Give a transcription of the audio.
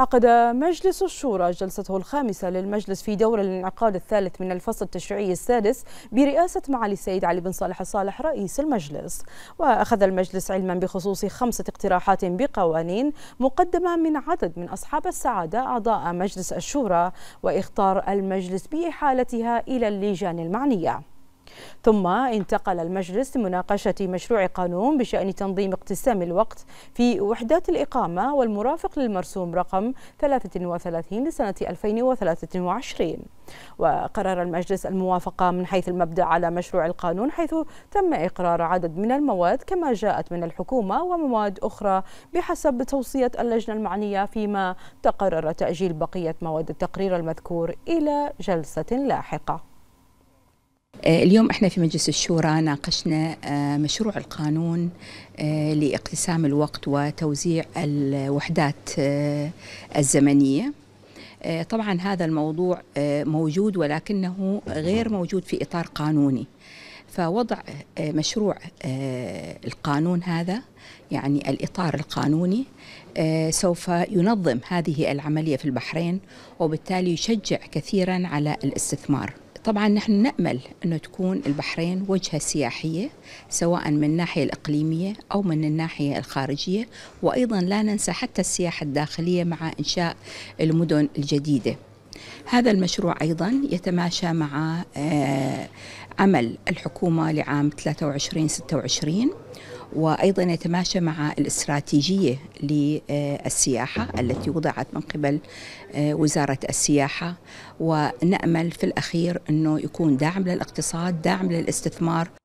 عقد مجلس الشورى جلسته الخامسة للمجلس في دور الانعقاد الثالث من الفصل التشريعي السادس برئاسة معالي السيد علي بن صالح الصالح رئيس المجلس وأخذ المجلس علما بخصوص خمسة اقتراحات بقوانين مقدمة من عدد من أصحاب السعادة أعضاء مجلس الشورى واختار المجلس بإحالتها إلى اللجان المعنية ثم انتقل المجلس لمناقشة مشروع قانون بشأن تنظيم اقتسام الوقت في وحدات الإقامة والمرافق للمرسوم رقم 33 لسنة 2023 وقرر المجلس الموافقة من حيث المبدأ على مشروع القانون حيث تم إقرار عدد من المواد كما جاءت من الحكومة ومواد أخرى بحسب توصية اللجنة المعنية فيما تقرر تأجيل بقية مواد التقرير المذكور إلى جلسة لاحقة آه، اليوم احنا في مجلس الشورى ناقشنا آه، مشروع القانون آه، لاقتسام الوقت وتوزيع الوحدات الزمنيه طبعا هذا الموضوع موجود ولكنه غير موجود في اطار قانوني فوضع مشروع القانون هذا يعني الاطار القانوني سوف ينظم هذه العمليه في البحرين وبالتالي يشجع كثيرا على الاستثمار طبعا نحن نأمل أنه تكون البحرين وجهة سياحية سواء من الناحية الإقليمية أو من الناحية الخارجية وأيضا لا ننسى حتى السياحة الداخلية مع إنشاء المدن الجديدة هذا المشروع أيضا يتماشى مع عمل آه، الحكومة لعام 23-26 وأيضا يتماشى مع الاستراتيجية للسياحة التي وضعت من قبل آه، وزارة السياحة ونأمل في الأخير أنه يكون داعم للاقتصاد داعم للاستثمار